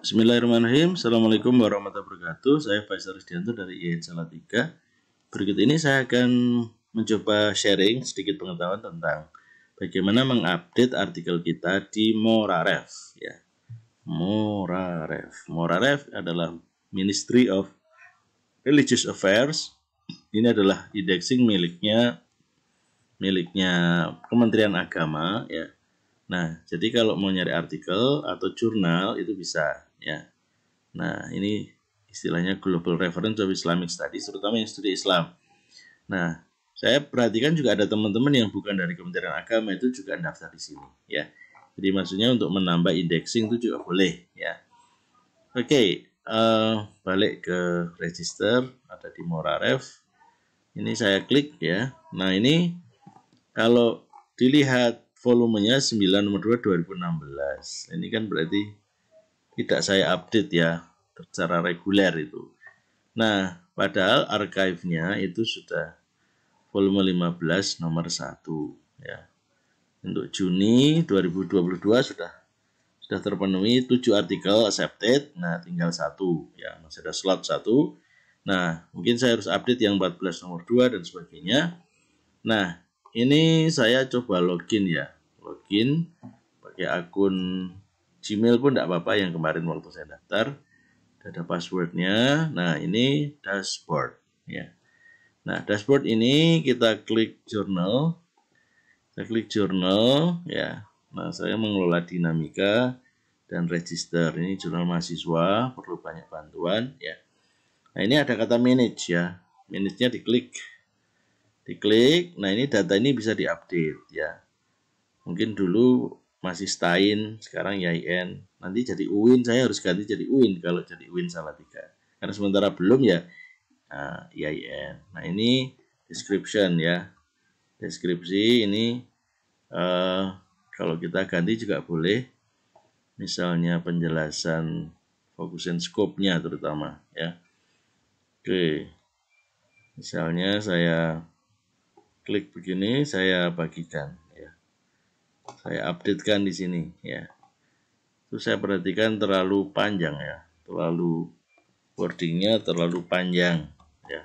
Bismillahirrahmanirrahim. Assalamualaikum warahmatullahi wabarakatuh. Saya Faisal Rizdianto dari IAIN Salatiga. Berikut ini saya akan mencoba sharing sedikit pengetahuan tentang bagaimana mengupdate artikel kita di Moraref. Ya. Moraref. Moraref adalah Ministry of Religious Affairs. Ini adalah indexing miliknya miliknya Kementerian Agama ya. Nah, jadi kalau mau nyari artikel atau jurnal itu bisa ya. Nah, ini istilahnya Global Reference of Islamic Studies, terutama yang studi Islam. Nah, saya perhatikan juga ada teman-teman yang bukan dari Kementerian Agama itu juga daftar di sini, ya. Jadi maksudnya untuk menambah indexing itu juga boleh, ya. Oke, okay, uh, eh, balik ke register, ada di Moraref. Ini saya klik ya. Nah, ini kalau dilihat volumenya 9 nomor 2 2016. Ini kan berarti tidak saya update ya secara reguler itu. Nah, padahal archive-nya itu sudah volume 15 nomor 1 ya. Untuk Juni 2022 sudah sudah terpenuhi 7 artikel accepted. Nah, tinggal satu ya, masih ada slot satu. Nah, mungkin saya harus update yang 14 nomor 2 dan sebagainya. Nah, ini saya coba login ya. Login pakai akun Gmail pun tidak apa-apa yang kemarin waktu saya daftar. Ada passwordnya. Nah, ini dashboard. ya. Nah, dashboard ini kita klik journal. Saya klik journal. ya. Nah, saya mengelola dinamika dan register. Ini jurnal mahasiswa, perlu banyak bantuan. ya. Nah, ini ada kata manage ya. Manage-nya diklik. Diklik. Nah, ini data ini bisa diupdate ya. Mungkin dulu masih stain sekarang YIN nanti jadi UIN saya harus ganti jadi UIN kalau jadi UIN salah tiga karena sementara belum ya uh, nah, YIN nah ini description ya deskripsi ini uh, kalau kita ganti juga boleh misalnya penjelasan fokus dan scope-nya terutama ya oke misalnya saya klik begini saya bagikan saya update kan di sini ya itu saya perhatikan terlalu panjang ya terlalu wordingnya terlalu panjang ya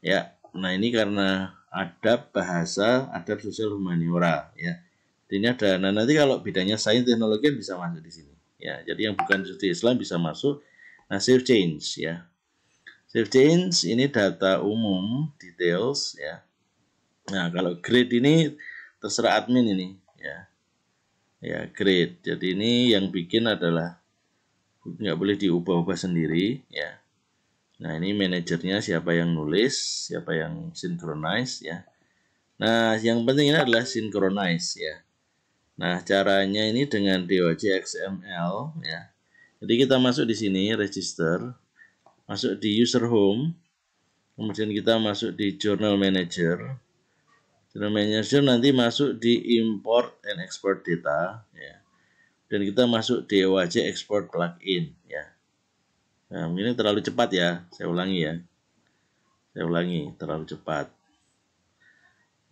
ya nah ini karena ada bahasa ada sosial humaniora ya ini ada nah nanti kalau bidangnya sains teknologi kan bisa masuk di sini ya jadi yang bukan studi Islam bisa masuk nah save change ya safe change ini data umum details ya nah kalau grade ini terserah admin ini ya ya grade jadi ini yang bikin adalah nggak boleh diubah-ubah sendiri ya nah ini manajernya siapa yang nulis siapa yang synchronize ya nah yang penting ini adalah synchronize ya nah caranya ini dengan DOJ XML ya jadi kita masuk di sini register masuk di user home kemudian kita masuk di journal manager Manager nanti masuk di import and export data ya dan kita masuk di DOAJ export plugin ya nah ini terlalu cepat ya saya ulangi ya saya ulangi terlalu cepat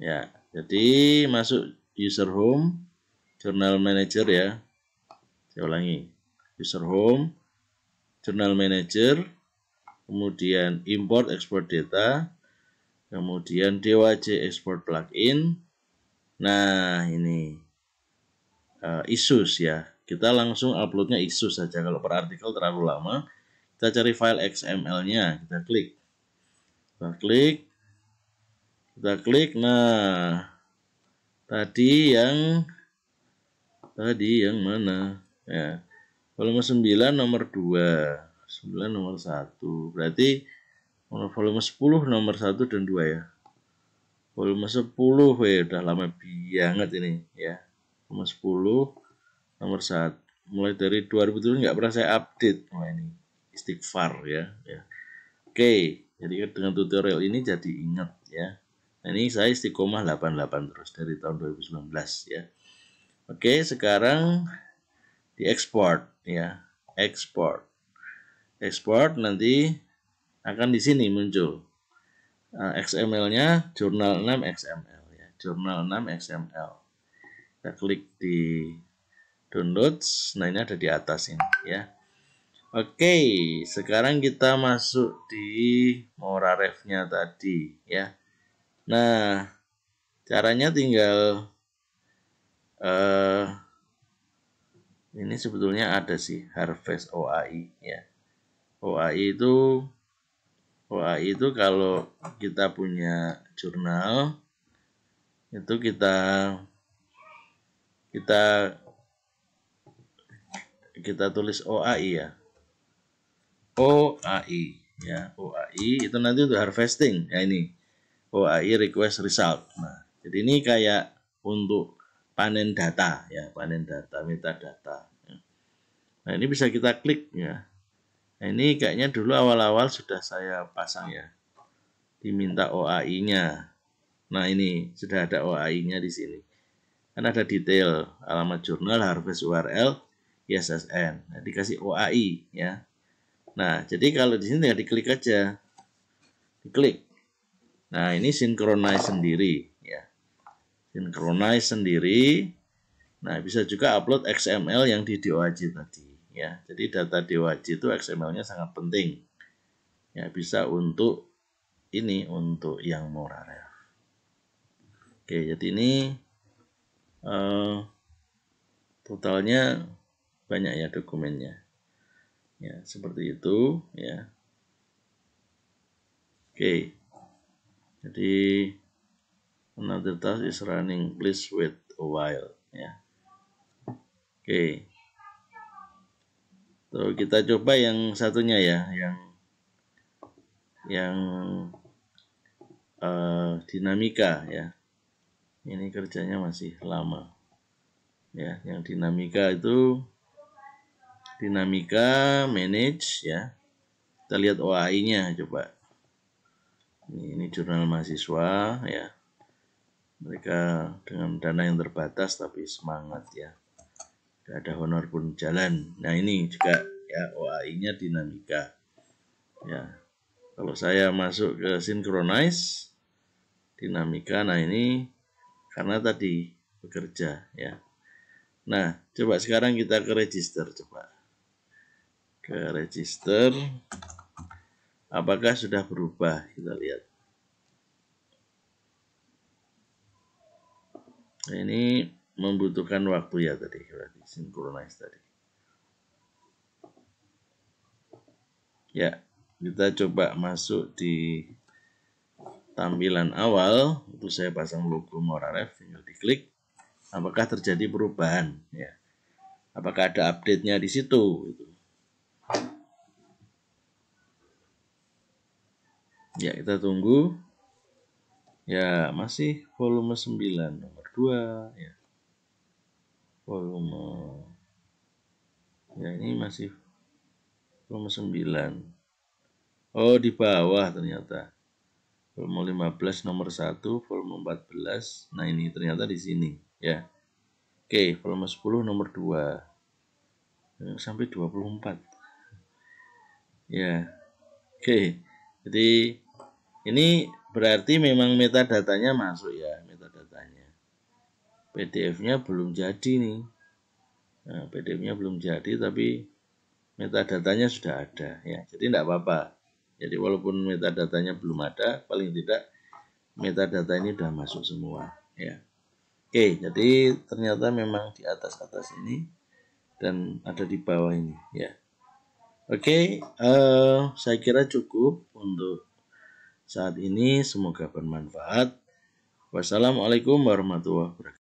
ya jadi masuk user home journal manager ya saya ulangi user home journal manager kemudian import export data kemudian DWC export plugin nah ini uh, isus ya kita langsung uploadnya isus saja kalau per artikel terlalu lama kita cari file XML nya kita klik kita klik kita klik nah tadi yang tadi yang mana ya volume 9 nomor 2 9 nomor 1 berarti volume 10 nomor 1 dan 2 ya volume 10 ya udah lama banget ini ya volume 10 nomor 1 mulai dari 2007 nggak pernah saya update mulai ini istighfar ya, ya. oke jadi dengan tutorial ini jadi ingat ya nah, ini saya istiqomah 88 terus dari tahun 2019 ya oke sekarang sekarang diekspor ya ekspor ekspor nanti akan di sini muncul uh, eh, XML-nya jurnal 6 XML ya jurnal 6 XML kita klik di download. nah ini ada di atas ini ya Oke, sekarang kita masuk di Mora nya tadi ya. Nah, caranya tinggal uh, ini sebetulnya ada sih Harvest OAI ya. OAI itu Wah itu kalau kita punya jurnal itu kita kita kita tulis OAI ya. OAI ya, OAI itu nanti untuk harvesting. Ya ini. OAI request result. Nah, jadi ini kayak untuk panen data ya, panen data, metadata. data ya. Nah, ini bisa kita klik ya. Nah, ini kayaknya dulu awal-awal sudah saya pasang ya. Diminta OAI-nya. Nah, ini sudah ada OAI-nya di sini. Kan ada detail, alamat jurnal, harvest URL, ISSN. Nah, dikasih OAI ya. Nah, jadi kalau di sini tinggal diklik aja. Diklik. Nah, ini sinkronize sendiri ya. Synchronize sendiri. Nah, bisa juga upload XML yang di DOAJ tadi ya. Jadi data DOAJ itu XML-nya sangat penting. Ya, bisa untuk ini untuk yang murah. Oke, jadi ini uh, totalnya banyak ya dokumennya. Ya, seperti itu ya. Oke. Jadi another task is running please wait a while ya. Oke. Okay. Tuh, kita coba yang satunya ya, yang yang uh, dinamika ya. Ini kerjanya masih lama. Ya, yang dinamika itu dinamika manage ya. Kita lihat OAI-nya coba. Ini, ini jurnal mahasiswa ya. Mereka dengan dana yang terbatas tapi semangat ya. Gak ada honor pun jalan. Nah ini juga ya OAI-nya dinamika. Ya, kalau saya masuk ke synchronize dinamika, nah ini karena tadi bekerja ya. Nah coba sekarang kita ke register coba ke register. Apakah sudah berubah? Kita lihat. Nah, ini membutuhkan waktu ya tadi berarti synchronize tadi ya kita coba masuk di tampilan awal itu saya pasang logo Moraref tinggal diklik apakah terjadi perubahan ya apakah ada update nya di situ itu ya kita tunggu ya masih volume 9 nomor 2 ya volume ya ini masih volume 9 oh di bawah ternyata volume 15 nomor 1 volume 14 nah ini ternyata di sini ya oke volume 10 nomor 2 sampai 24 ya oke jadi ini berarti memang metadatanya masuk ya PDF-nya belum jadi nih. Nah, PDF-nya belum jadi tapi metadatanya sudah ada ya. Jadi tidak apa-apa. Jadi walaupun metadatanya belum ada, paling tidak metadata ini sudah masuk semua ya. Oke, jadi ternyata memang di atas-atas ini dan ada di bawah ini ya. Oke, uh, saya kira cukup untuk saat ini. Semoga bermanfaat. Wassalamualaikum warahmatullahi wabarakatuh.